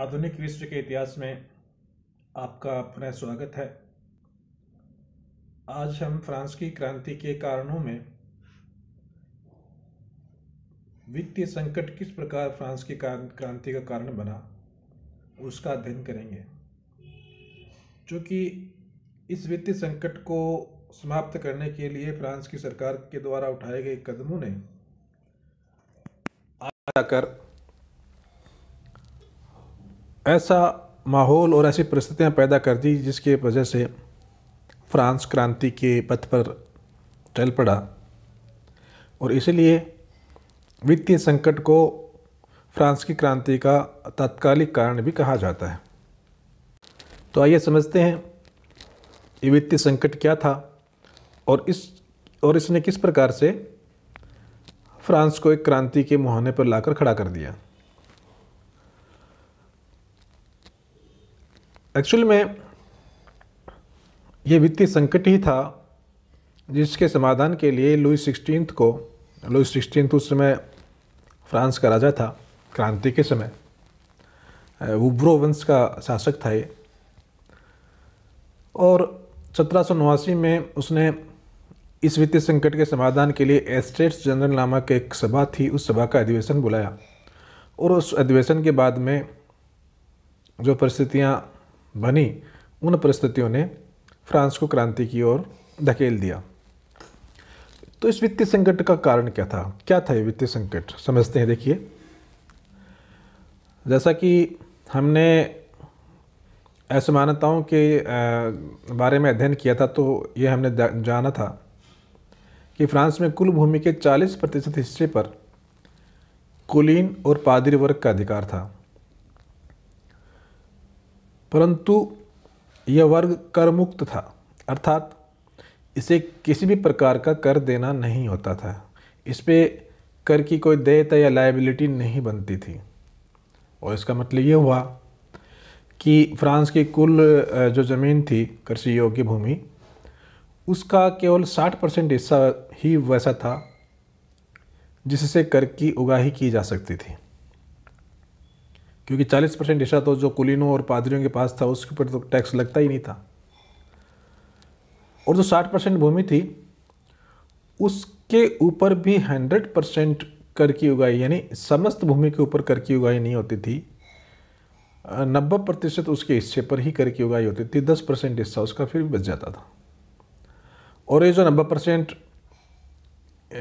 आधुनिक विश्व के इतिहास में आपका पुनः स्वागत है आज हम फ्रांस की क्रांति के कारणों में वित्तीय संकट किस प्रकार फ्रांस की क्रांति का कारण बना उसका अध्ययन करेंगे क्योंकि इस वित्तीय संकट को समाप्त करने के लिए फ्रांस की सरकार के द्वारा उठाए गए कदमों ने आकर ऐसा माहौल और ऐसी परिस्थितियाँ पैदा कर दी जिसके वजह से फ्रांस क्रांति के पथ पर चल पड़ा और इसलिए वित्तीय संकट को फ्रांस की क्रांति का तात्कालिक कारण भी कहा जाता है तो आइए समझते हैं ये वित्तीय संकट क्या था और इस और इसने किस प्रकार से फ्रांस को एक क्रांति के मुहाने पर लाकर खड़ा कर दिया एक्चुअल में ये वित्तीय संकट ही था जिसके समाधान के लिए लुई सिक्सटीन को लुई सिक्सटीन उस समय फ्रांस का राजा था क्रांति के समय उब्रो वंश का शासक था ये और सत्रह में उसने इस वित्तीय संकट के समाधान के लिए एस्टेट्स जनरल नामक एक सभा थी उस सभा का अधिवेशन बुलाया और उस अधिवेशन के बाद में जो परिस्थितियाँ बनी उन परिस्थितियों ने फ्रांस को क्रांति की ओर धकेल दिया तो इस वित्तीय संकट का कारण क्या था क्या था ये वित्तीय संकट समझते हैं देखिए जैसा कि हमने असमानताओं के बारे में अध्ययन किया था तो ये हमने जाना था कि फ्रांस में कुल भूमि के 40 प्रतिशत हिस्से पर कुलीन और पादरी वर्ग का अधिकार था परंतु यह वर्ग कर मुक्त था अर्थात इसे किसी भी प्रकार का कर देना नहीं होता था इस पर कर की कोई देयता या लाइबिलिटी नहीं बनती थी और इसका मतलब ये हुआ कि फ्रांस की कुल जो ज़मीन थी कृषि योग्य भूमि उसका केवल 60 परसेंट हिस्सा ही वैसा था जिससे कर की उगाही की जा सकती थी क्योंकि 40 परसेंट हिस्सा तो जो कुलीनों और पादरियों के पास था उसके ऊपर तो टैक्स लगता ही नहीं था और जो 60 परसेंट भूमि थी उसके ऊपर भी 100 परसेंट कर की उगाई यानी समस्त भूमि के ऊपर कर की उगाई नहीं होती थी नब्बे प्रतिशत उसके हिस्से पर ही कर की उगाई होती थी दस परसेंट हिस्सा उसका फिर भी बच जाता था और ये जो नब्बे परसेंट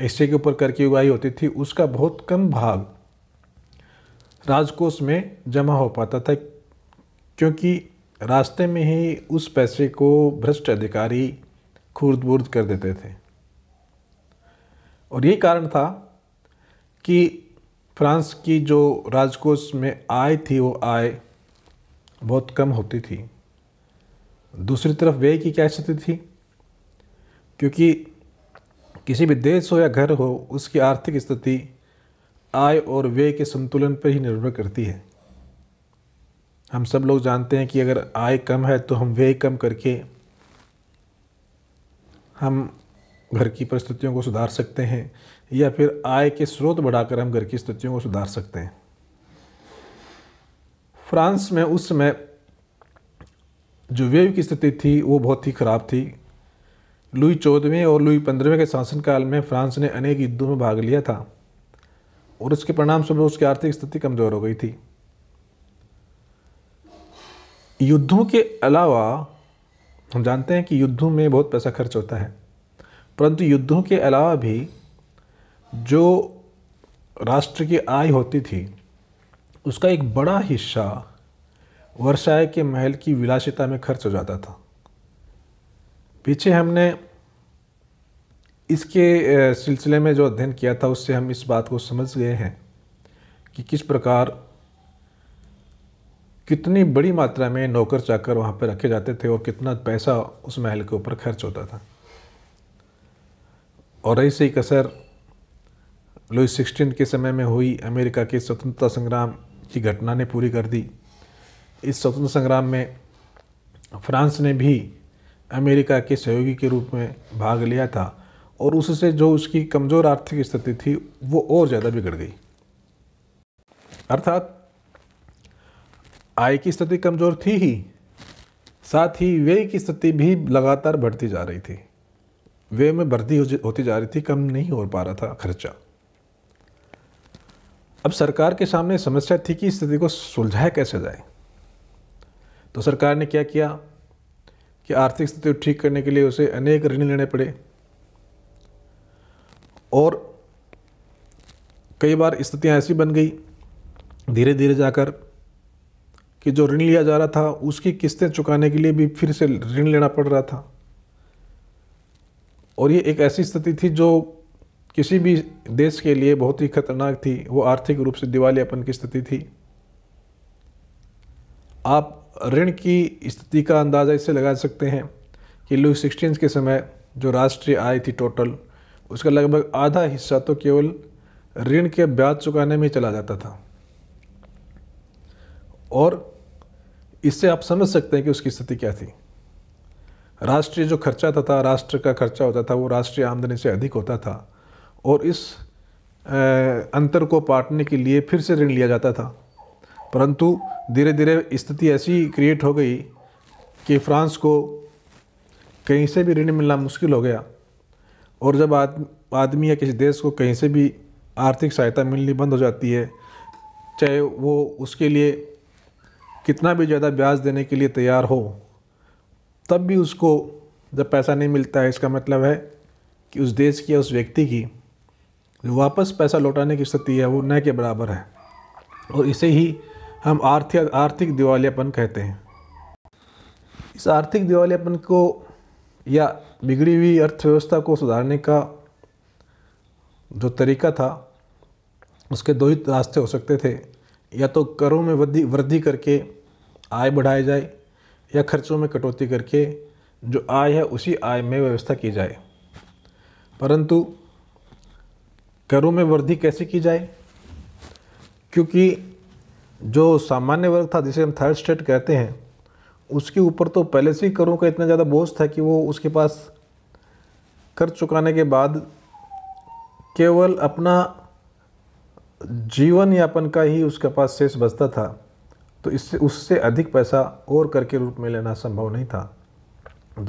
हिस्से के ऊपर कर की उगाई होती थी उसका बहुत कम भाग राजकोष में जमा हो पाता था क्योंकि रास्ते में ही उस पैसे को भ्रष्ट अधिकारी खूर्द बुर्द कर देते थे और यही कारण था कि फ्रांस की जो राजकोष में आय थी वो आय बहुत कम होती थी दूसरी तरफ व्यय की क्या स्थिति थी क्योंकि किसी भी देश हो या घर हो उसकी आर्थिक स्थिति आय और व्यय के संतुलन पर ही निर्भर करती है हम सब लोग जानते हैं कि अगर आय कम है तो हम व्यय कम करके हम घर की परिस्थितियों को सुधार सकते हैं या फिर आय के स्रोत बढ़ाकर हम घर की स्थितियों को सुधार सकते हैं फ्रांस में उस समय जो व्यय की स्थिति थी वो बहुत ही ख़राब थी लुई चौदहवें और लुई पंद्रहवें के शासनकाल में फ्रांस ने अनेक युद्धों में भाग लिया था और इसके परिणाम स्वरूप उसकी आर्थिक स्थिति कमज़ोर हो गई थी युद्धों के अलावा हम जानते हैं कि युद्धों में बहुत पैसा खर्च होता है परंतु युद्धों के अलावा भी जो राष्ट्र की आय होती थी उसका एक बड़ा हिस्सा वर्षाए के महल की विलासिता में खर्च हो जाता था पीछे हमने इसके सिलसिले में जो अध्ययन किया था उससे हम इस बात को समझ गए हैं कि किस प्रकार कितनी बड़ी मात्रा में नौकर चाकर वहाँ पर रखे जाते थे और कितना पैसा उस महल के ऊपर खर्च होता था और ऐसे ही कसर लुई सिक्सटीन के समय में हुई अमेरिका के स्वतंत्रता संग्राम की घटना ने पूरी कर दी इस स्वतंत्रता संग्राम में फ्रांस ने भी अमेरिका के सहयोगी के रूप में भाग लिया था और उससे जो उसकी कमज़ोर आर्थिक स्थिति थी वो और ज़्यादा बिगड़ गई अर्थात आय की स्थिति कमज़ोर थी ही साथ ही व्यय की स्थिति भी लगातार बढ़ती जा रही थी व्यय में वृद्धि होती जा रही थी कम नहीं हो पा रहा था खर्चा अब सरकार के सामने समस्या थी कि स्थिति को सुलझाया कैसे जाए तो सरकार ने क्या किया कि आर्थिक स्थिति ठीक करने के लिए उसे अनेक ऋण लेने पड़े और कई बार स्थितियाँ ऐसी बन गई धीरे धीरे जाकर कि जो ऋण लिया जा रहा था उसकी किस्तें चुकाने के लिए भी फिर से ऋण लेना पड़ रहा था और ये एक ऐसी स्थिति थी जो किसी भी देश के लिए बहुत ही खतरनाक थी वो आर्थिक रूप से दिवालियापन की स्थिति थी आप ऋण की स्थिति का अंदाज़ा इससे लगा सकते हैं कि लुई सिक्सटीन के समय जो राष्ट्रीय आय थी टोटल उसका लगभग आधा हिस्सा तो केवल ऋण के ब्याज चुकाने में ही चला जाता था और इससे आप समझ सकते हैं कि उसकी स्थिति क्या थी राष्ट्रीय जो खर्चा था, था राष्ट्र का खर्चा होता था वो राष्ट्रीय आमदनी से अधिक होता था और इस अंतर को पाटने के लिए फिर से ऋण लिया जाता था परंतु धीरे धीरे स्थिति ऐसी क्रिएट हो गई कि फ्रांस को कहीं से भी ऋण मिलना मुश्किल हो गया और जब आदमी या किसी देश को कहीं से भी आर्थिक सहायता मिलनी बंद हो जाती है चाहे वो उसके लिए कितना भी ज़्यादा ब्याज देने के लिए तैयार हो तब भी उसको जब पैसा नहीं मिलता है इसका मतलब है कि उस देश की या उस व्यक्ति की वापस पैसा लौटाने की स्थिति है वो न के बराबर है और इसे ही हम आर्थिक आर्थिक दिवालियापन कहते हैं इस आर्थिक दिवालियापन को या बिगड़ी हुई अर्थव्यवस्था को सुधारने का जो तरीका था उसके दो ही रास्ते हो सकते थे या तो करों में वृद्धि वृद्धि करके आय बढ़ाई जाए या खर्चों में कटौती करके जो आय है उसी आय में व्यवस्था की जाए परंतु करों में वृद्धि कैसे की जाए क्योंकि जो सामान्य वर्ग था जिसे हम थर्ड स्टेट कहते हैं उसके ऊपर तो पहले से ही करों का इतना ज़्यादा बोझ था कि वो उसके पास कर चुकाने के बाद केवल अपना जीवन यापन का ही उसके पास शेष बचता था तो इससे उससे अधिक पैसा और कर के रूप में लेना संभव नहीं था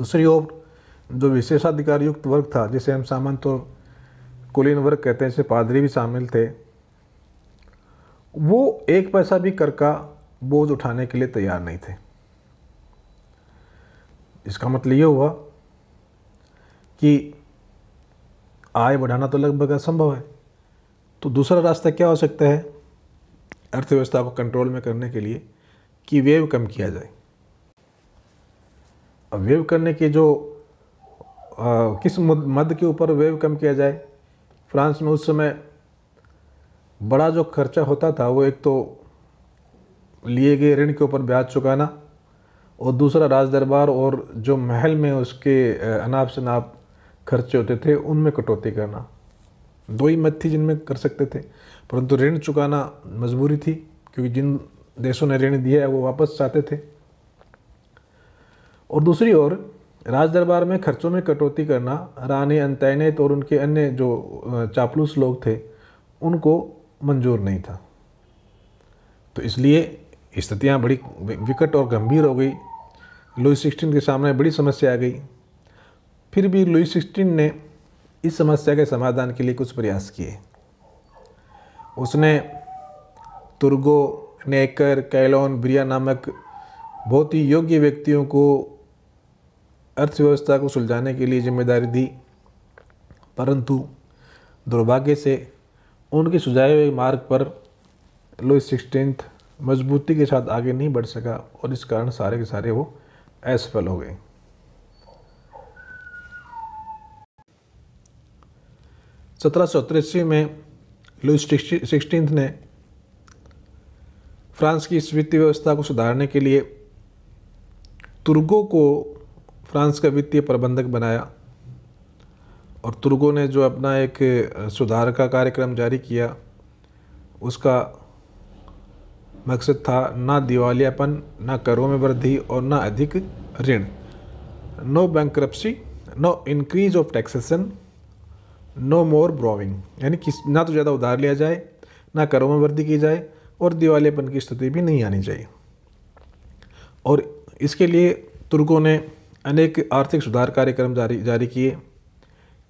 दूसरी ओर जो विशेषाधिकार युक्त वर्ग था जिसे हम सामंत और कुलीन वर्ग कहते हैं जैसे पादरी भी शामिल थे वो एक पैसा भी कर का बोझ उठाने के लिए तैयार नहीं थे इसका मतलब ये हुआ कि आय बढ़ाना तो लगभग असंभव है तो दूसरा रास्ता क्या हो सकता है अर्थव्यवस्था को कंट्रोल में करने के लिए कि वेव कम किया जाए अब वेव करने के जो आ, किस मद के ऊपर वेव कम किया जाए फ्रांस में उस समय बड़ा जो खर्चा होता था वो एक तो लिए गए ऋण के ऊपर ब्याज चुकाना और दूसरा राज दरबार और जो महल में उसके अनाप शनाप खर्चे होते थे उनमें कटौती करना दो ही मत थी जिनमें कर सकते थे परंतु ऋण चुकाना मजबूरी थी क्योंकि जिन देशों ने ऋण दिया है वो वापस चाहते थे और दूसरी ओर राज दरबार में खर्चों में कटौती करना रानी अंतैनित और उनके अन्य जो चापलूस लोग थे उनको मंजूर नहीं था तो इसलिए स्थितियाँ बड़ी विकट और गंभीर हो गई लुई सिक्सटीन के सामने बड़ी समस्या आ गई फिर भी लुई सिक्सटीन ने इस समस्या के समाधान के लिए कुछ प्रयास किए उसने तुर्गो नेकर कैलोन ब्रिया नामक बहुत ही योग्य व्यक्तियों को अर्थव्यवस्था को सुलझाने के लिए जिम्मेदारी दी परंतु दुर्भाग्य से उनके सुझाए हुए मार्ग पर लुई सिक्सटीन मजबूती के साथ आगे नहीं बढ़ सका और इस कारण सारे के सारे वो असफल हो गई सत्रह सौ तिरसी में लुइस सिक्सटीन ने फ्रांस की इस वित्तीय व्यवस्था को सुधारने के लिए तुर्गो को फ्रांस का वित्तीय प्रबंधक बनाया और तुर्गो ने जो अपना एक सुधार का कार्यक्रम जारी किया उसका मकसद था ना दिवालियापन ना करों में वृद्धि और ना अधिक ऋण no bankruptcy no increase of taxation no more borrowing यानी किस ना तो ज़्यादा उधार लिया जाए ना करों में वृद्धि की जाए और दिवालियापन की स्थिति भी नहीं आनी चाहिए और इसके लिए तुर्कों ने अनेक आर्थिक सुधार कार्यक्रम जारी जारी किए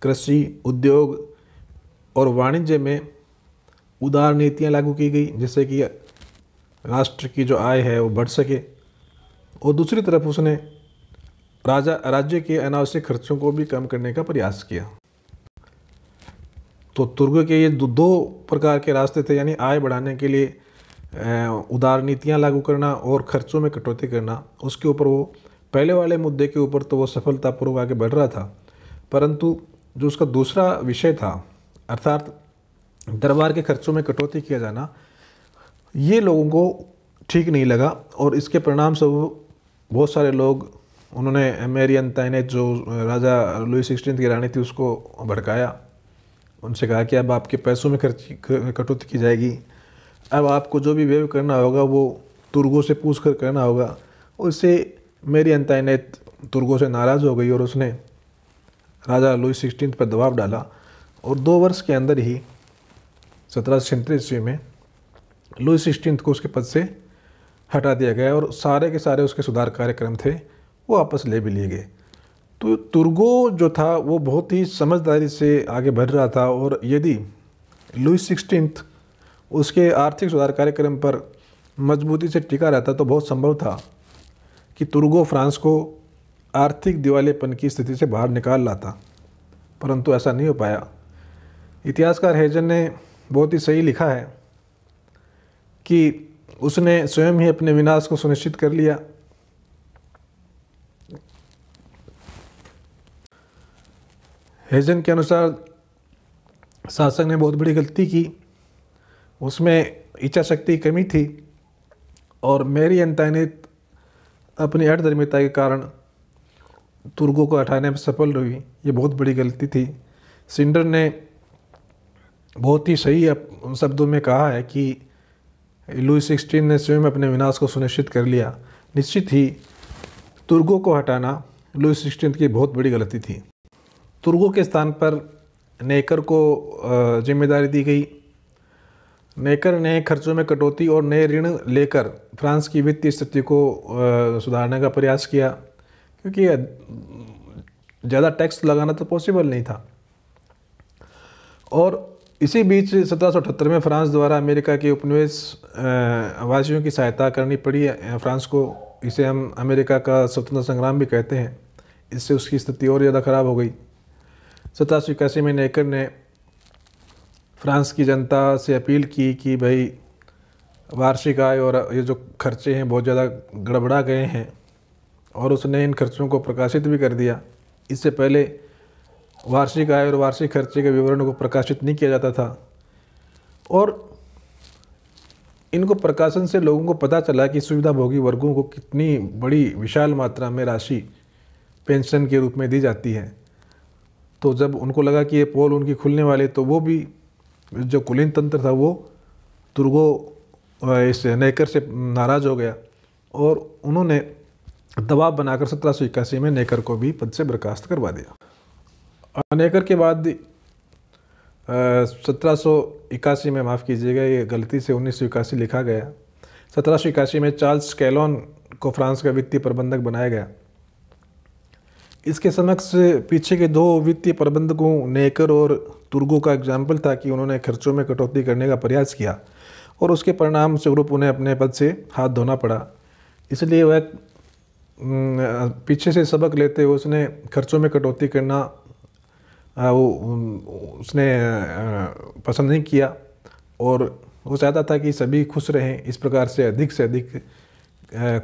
कृषि उद्योग और वाणिज्य में उदार नीतियाँ लागू की गई जिससे कि राष्ट्र की जो आय है वो बढ़ सके और दूसरी तरफ उसने राजा राज्य के अनावश्यक खर्चों को भी कम करने का प्रयास किया तो तुर्ग के ये दो दो प्रकार के रास्ते थे यानी आय बढ़ाने के लिए उदार नीतियाँ लागू करना और खर्चों में कटौती करना उसके ऊपर वो पहले वाले मुद्दे के ऊपर तो वो सफलतापूर्वक आगे बढ़ रहा था परंतु जो उसका दूसरा विषय था अर्थात दरबार के खर्चों में कटौती किया जाना ये लोगों को ठीक नहीं लगा और इसके परिणाम स्वरूप बहुत सारे लोग उन्होंने मेरी तैनेत जो राजा लुई सिक्सटीन की रानी थी उसको भड़काया उनसे कहा कि अब आपके पैसों में खर्च कटौती की जाएगी अब आपको जो भी व्यव करना होगा वो तुर्गों से पूछ कर करना होगा उससे मेरी अंतनेत तुर्गों से नाराज़ हो गई और उसने राजा लुई सिक्सटीन पर दबाव डाला और दो वर्ष के अंदर ही सत्रह सौ ईस्वी में लुइस सिक्सटीन को उसके पद से हटा दिया गया और सारे के सारे उसके सुधार कार्यक्रम थे वो आपस ले भी लिए गए तो तुर्गो जो था वो बहुत ही समझदारी से आगे बढ़ रहा था और यदि लुइस सिक्सटीन उसके आर्थिक सुधार कार्यक्रम पर मजबूती से टिका रहता तो बहुत संभव था कि तुर्गो फ्रांस को आर्थिक दिवालेपन की स्थिति से बाहर निकाल लाता परंतु ऐसा नहीं हो पाया इतिहासकार हेजन ने बहुत ही सही लिखा है कि उसने स्वयं ही अपने विनाश को सुनिश्चित कर लिया हेजन के अनुसार शासक ने बहुत बड़ी गलती की उसमें इच्छा शक्ति कमी थी और मेरी अंतानित अपनी अर्धर्मिता के कारण तुर्गों को हटाने में सफल हुई ये बहुत बड़ी गलती थी सिंडर ने बहुत ही सही शब्दों में कहा है कि लुई सिक्सटीन ने स्वयं अपने विनाश को सुनिश्चित कर लिया निश्चित ही तुर्गों को हटाना लुई सिक्सटीन की बहुत बड़ी गलती थी तुर्गों के स्थान पर नेकर को जिम्मेदारी दी गई नेकर नए खर्चों में कटौती और नए ऋण लेकर फ्रांस की वित्तीय स्थिति को सुधारने का प्रयास किया क्योंकि ज़्यादा टैक्स लगाना तो पॉसिबल नहीं था और इसी बीच सत्रह में फ्रांस द्वारा अमेरिका के उपनिवेश वासियों की सहायता करनी पड़ी फ्रांस को इसे हम अमेरिका का स्वतंत्र संग्राम भी कहते हैं इससे उसकी स्थिति और ज़्यादा ख़राब हो गई सत्रह सौ इक्यासी में नेकर ने फ्रांस की जनता से अपील की कि भाई वार्षिक आय और ये जो खर्चे हैं बहुत ज़्यादा गड़बड़ा गए हैं और उसने इन खर्चों को प्रकाशित भी कर दिया इससे पहले वार्षिक आय और वार्षिक खर्चे के विवरण को प्रकाशित नहीं किया जाता था और इनको प्रकाशन से लोगों को पता चला कि सुविधाभोगी वर्गों को कितनी बड़ी विशाल मात्रा में राशि पेंशन के रूप में दी जाती है तो जब उनको लगा कि ये पोल उनकी खुलने वाले तो वो भी जो कुलीन तंत्र था वो दुर्गो इस नेकर से नाराज़ हो गया और उन्होंने दबाव बनाकर सत्रह सौ इक्यासी में नेकर को भी पद से बर्खास्त करवा दिया अनेकर के बाद सत्रह में माफ़ कीजिएगा ये गलती से उन्नीस लिखा गया सत्रह में चार्ल्स कैलोन को फ्रांस का वित्तीय प्रबंधक बनाया गया इसके समक्ष पीछे के दो वित्तीय प्रबंधकों नेकर और तुर्गो का एग्जाम्पल था कि उन्होंने खर्चों में कटौती करने का प्रयास किया और उसके परिणाम स्वरूप उन्हें अपने पद से हाथ धोना पड़ा इसलिए वह पीछे से सबक लेते हुए उसने खर्चों में कटौती करना वो उसने पसंद नहीं किया और वो चाहता था कि सभी खुश रहें इस प्रकार से अधिक से अधिक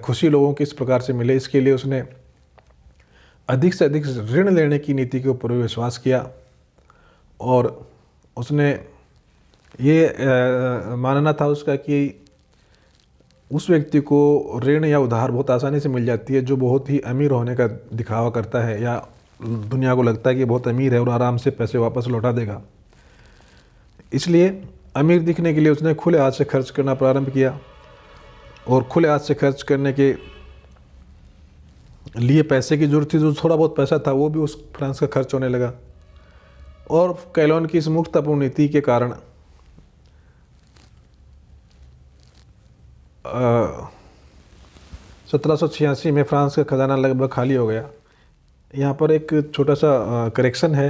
खुशी लोगों की इस प्रकार से मिले इसके लिए उसने अधिक से अधिक ऋण लेने की नीति के ऊपर विश्वास किया और उसने ये मानना था उसका कि उस व्यक्ति को ऋण या उधार बहुत आसानी से मिल जाती है जो बहुत ही अमीर होने का दिखावा करता है या दुनिया को लगता है कि बहुत अमीर है और आराम से पैसे वापस लौटा देगा इसलिए अमीर दिखने के लिए उसने खुले हाथ से खर्च करना प्रारंभ किया और खुले हाथ से खर्च करने के लिए पैसे की जरूरत थी जो थोड़ा बहुत पैसा था वो भी उस फ्रांस का खर्च होने लगा और कैलोन की इस मूर्खतापूर्ण नीति के कारण सत्रह में फ्रांस का खजाना लगभग खाली हो गया यहाँ पर एक छोटा सा करेक्शन है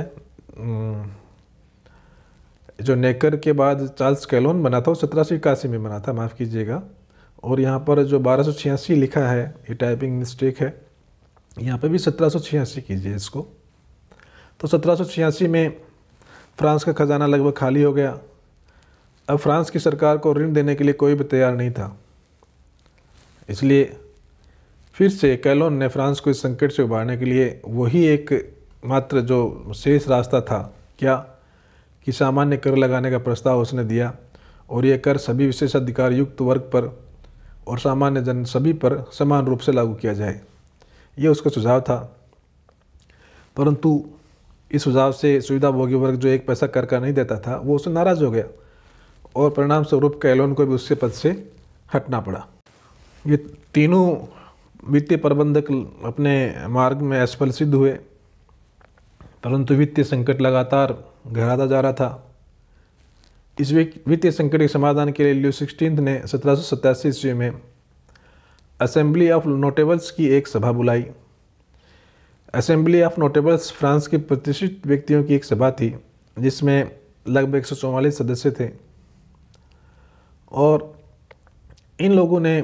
जो नेकर के बाद चार्ल्स कैलोन बना था वो सत्रह सौ इक्यासी में बना था माफ़ कीजिएगा और यहाँ पर जो बारह सौ छियासी लिखा है ये टाइपिंग मिस्टेक है यहाँ पर भी सत्रह सौ छियासी कीजिए इसको तो सत्रह सौ छियासी में फ्रांस का ख़जाना लगभग खाली हो गया अब फ्रांस की सरकार को ऋण देने के लिए कोई भी तैयार नहीं था इसलिए फिर से कैलोन ने फ्रांस को इस संकट से उबारने के लिए वही एक मात्र जो शेष रास्ता था क्या कि सामान्य कर लगाने का प्रस्ताव उसने दिया और ये कर सभी विशेषाधिकार युक्त वर्ग पर और सामान्य जन सभी पर समान रूप से लागू किया जाए यह उसका सुझाव था परंतु इस सुझाव से सुविधाभोगी वर्ग जो एक पैसा कर का नहीं देता था वो उससे नाराज़ हो गया और परिणाम स्वरूप कैलोन को भी उसके पद से हटना पड़ा ये तीनों वित्तीय प्रबंधक अपने मार्ग में असफल सिद्ध हुए परंतु वित्तीय संकट लगातार गहराता जा रहा था इस वित्तीय संकट के समाधान के लिए लियो सिक्सटीन ने सत्रह ईस्वी में असेंबली ऑफ नोटेबल्स की एक सभा बुलाई असेंबली ऑफ नोटेबल्स फ्रांस के प्रतिष्ठित व्यक्तियों की एक सभा थी जिसमें लगभग एक सदस्य थे और इन लोगों ने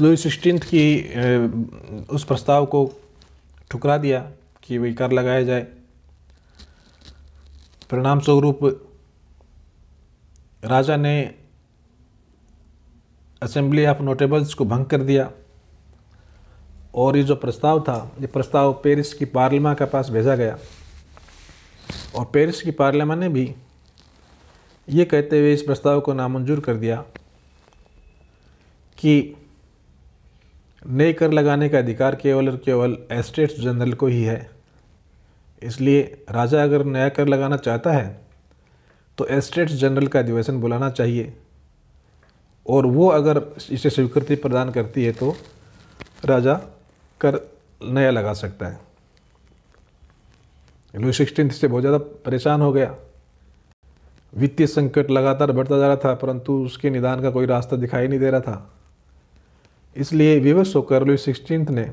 लुइस स्टिंथ की उस प्रस्ताव को ठुकरा दिया कि वही कर लगाया जाए परिणाम स्वरूप राजा ने असेंबली ऑफ नोटेबल्स को भंग कर दिया और ये जो प्रस्ताव था ये प्रस्ताव पेरिस की पार्लिमा के पास भेजा गया और पेरिस की पार्लियामा ने भी ये कहते हुए इस प्रस्ताव को नामंजूर कर दिया कि नए कर लगाने का अधिकार केवल और केवल एस्टेट्स जनरल को ही है इसलिए राजा अगर नया कर लगाना चाहता है तो एस्टेट्स जनरल का अधिवेशन बुलाना चाहिए और वो अगर इसे स्वीकृति प्रदान करती है तो राजा कर नया लगा सकता है लुई सिक्सटीन से बहुत ज़्यादा परेशान हो गया वित्तीय संकट लगातार बढ़ता जा रहा था परंतु उसके निदान का कोई रास्ता दिखाई नहीं दे रहा था इसलिए विवश होकर लुई सिक्सटीन ने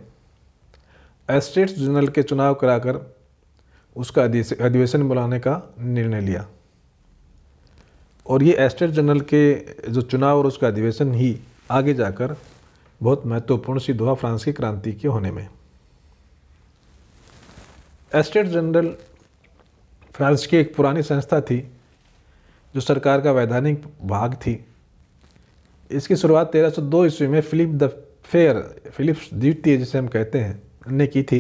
एस्टेट्स जनरल के चुनाव कराकर उसका अधिवेशन बुलाने का निर्णय लिया और ये एस्टेट जनरल के जो चुनाव और उसका अधिवेशन ही आगे जाकर बहुत महत्वपूर्ण सी दोहा फ्रांस की क्रांति के होने में एस्टेट जनरल फ्रांस की एक पुरानी संस्था थी जो सरकार का वैधानिक भाग थी इसकी शुरुआत 1302 ईस्वी में फिलिप द फेयर फिलिप्स द्वितीय जिसे हम कहते हैं ने की थी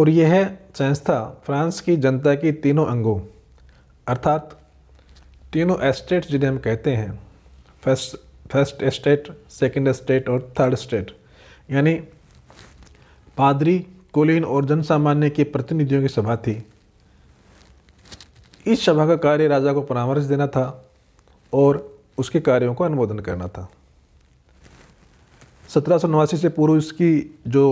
और यह संस्था फ्रांस की जनता की तीनों अंगों अर्थात तीनों एस्टेट जिन्हें हम कहते हैं first first estate second estate और थर्ड स्टेट यानी पादरी कुलीन और जनसामान्य के प्रतिनिधियों की सभा थी इस सभा का कार्य राजा को परामर्श देना था और उसके कार्यों को अनुमोदन करना था सत्रह से पूर्व इसकी जो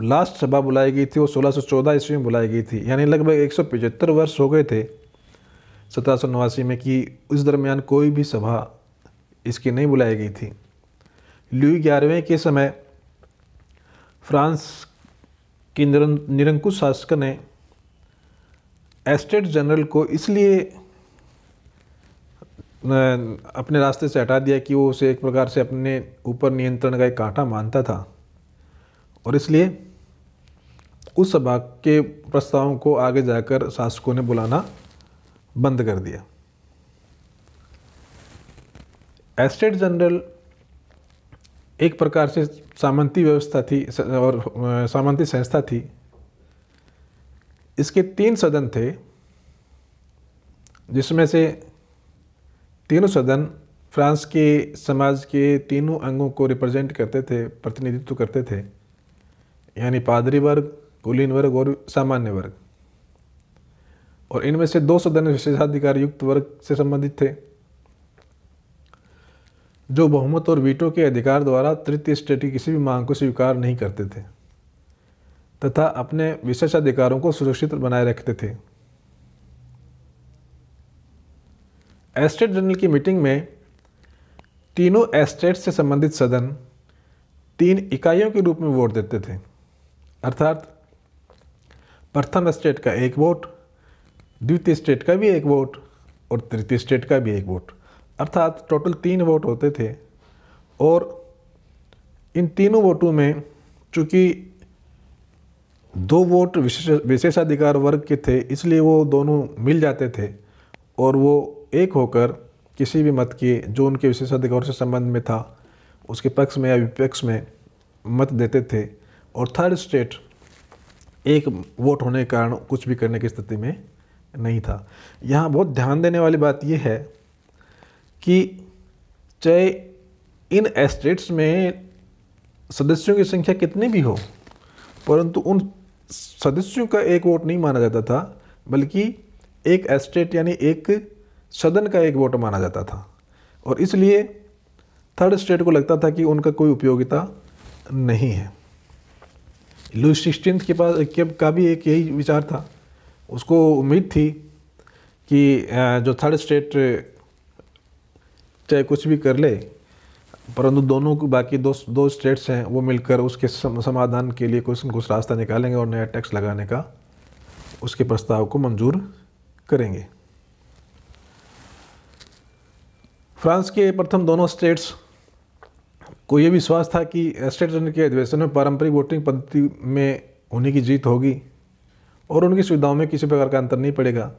लास्ट सभा बुलाई गई थी वो 1614 ईस्वी में बुलाई गई थी यानी लगभग एक वर्ष हो गए थे सत्रह में कि उस दरमियान कोई भी सभा इसकी नहीं बुलाई गई थी लुई ग्यारहवें के समय फ्रांस के निरंकुश शासक ने एस्टेट जनरल को इसलिए अपने रास्ते से हटा दिया कि वो उसे एक प्रकार से अपने ऊपर नियंत्रण का एक कांटा मानता था और इसलिए उस सभा के प्रस्तावों को आगे जाकर शासकों ने बुलाना बंद कर दिया एस्टेट जनरल एक प्रकार से सामंती व्यवस्था थी और सामंती संस्था थी इसके तीन सदन थे जिसमें से तीनों सदन फ्रांस के समाज के तीनों अंगों को रिप्रेजेंट करते थे प्रतिनिधित्व करते थे यानी पादरी वर्ग कुलीन वर्ग और सामान्य वर्ग और इनमें से दो सदन विशेषाधिकार युक्त वर्ग से संबंधित थे जो बहुमत और वीटो के अधिकार द्वारा तृतीय स्टेट की किसी भी मांग को स्वीकार नहीं करते थे तथा अपने विशेषाधिकारों को सुरक्षित बनाए रखते थे एस्टेट जनरल की मीटिंग में तीनों एस्टेट से संबंधित सदन तीन इकाइयों के रूप में वोट देते थे अर्थात प्रथम स्टेट का एक वोट द्वितीय स्टेट का भी एक वोट और तृतीय स्टेट का भी एक वोट अर्थात टोटल तीन वोट होते थे और इन तीनों वोटों में चूँकि दो वोट विशेष विशेषाधिकार वर्ग के थे इसलिए वो दोनों मिल जाते थे और वो एक होकर किसी भी मत के जो उनके विशेषाधिकारों से संबंध में था उसके पक्ष में या विपक्ष में मत देते थे और थर्ड स्टेट एक वोट होने के कारण कुछ भी करने की स्थिति में नहीं था यहाँ बहुत ध्यान देने वाली बात यह है कि चाहे इन एस्टेट्स में सदस्यों की संख्या कितनी भी हो परंतु उन सदस्यों का एक वोट नहीं माना जाता था बल्कि एक एस्टेट यानी एक सदन का एक वोट माना जाता था और इसलिए थर्ड स्टेट को लगता था कि उनका कोई उपयोगिता नहीं है लुइस सिक्सटीन के पास के का भी एक यही विचार था उसको उम्मीद थी कि जो थर्ड स्टेट चाहे कुछ भी कर ले परंतु दोनों बाकी दो दो स्टेट्स हैं वो मिलकर उसके समाधान के लिए कुछ न कुछ रास्ता निकालेंगे और नया टैक्स लगाने का उसके प्रस्ताव को मंजूर करेंगे फ्रांस के प्रथम दोनों स्टेट्स को ये विश्वास था कि स्टेट के अधिवेशन में पारंपरिक वोटिंग पद्धति में उन्हीं की जीत होगी और उनकी सुविधाओं में किसी प्रकार का अंतर नहीं पड़ेगा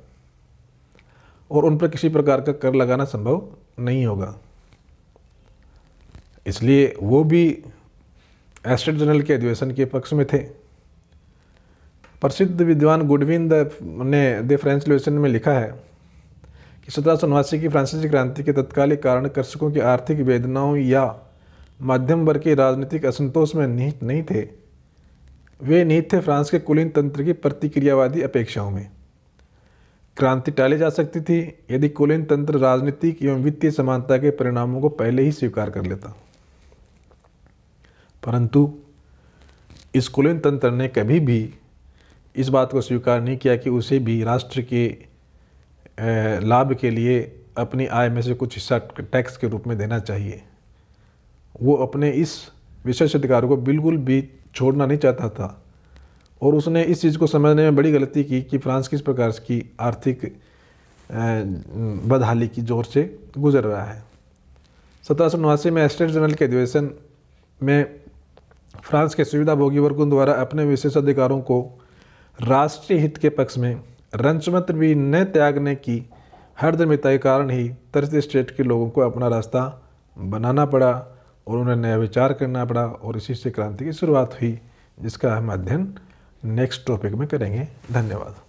और उन पर किसी प्रकार का कर लगाना संभव नहीं होगा इसलिए वो भी एस्टेट जनरल के अधिवेशन के पक्ष में थे प्रसिद्ध विद्वान गुडविन द ने द फ्रेंच लिवेशन में लिखा है कि सत्रह सौ की फ्रांसीसी क्रांति के तत्कालिक कारण कृषकों की आर्थिक वेदनाओं या मध्यम वर्ग के राजनीतिक असंतोष में निहित नहीं थे वे निहित थे फ्रांस के कुलीन तंत्र की प्रतिक्रियावादी अपेक्षाओं में क्रांति टाली जा सकती थी यदि कुलीन तंत्र राजनीतिक एवं वित्तीय समानता के परिणामों को पहले ही स्वीकार कर लेता परंतु इस कुलीन तंत्र ने कभी भी इस बात को स्वीकार नहीं किया कि उसे भी राष्ट्र के लाभ के लिए अपनी आय में से कुछ हिस्सा टैक्स के रूप में देना चाहिए वो अपने इस विशेष अधिकार को बिल्कुल भी छोड़ना नहीं चाहता था और उसने इस चीज़ को समझने में बड़ी गलती की कि फ्रांस किस प्रकार की आर्थिक बदहाली की जोर से गुजर रहा है सत्रह में एस्टेट जनरल के अधिवेशन में फ्रांस के सुविधाभोगी वर्गों द्वारा अपने विशेषाधिकारों को राष्ट्रीय हित के पक्ष में रंचमत्र भी न त्यागने की हर धर्मिता के कारण ही तरसी स्टेट के लोगों को अपना रास्ता बनाना पड़ा और उन्हें नया विचार करना पड़ा और इसी से क्रांति की शुरुआत हुई जिसका हम अध्ययन नेक्स्ट टॉपिक में करेंगे धन्यवाद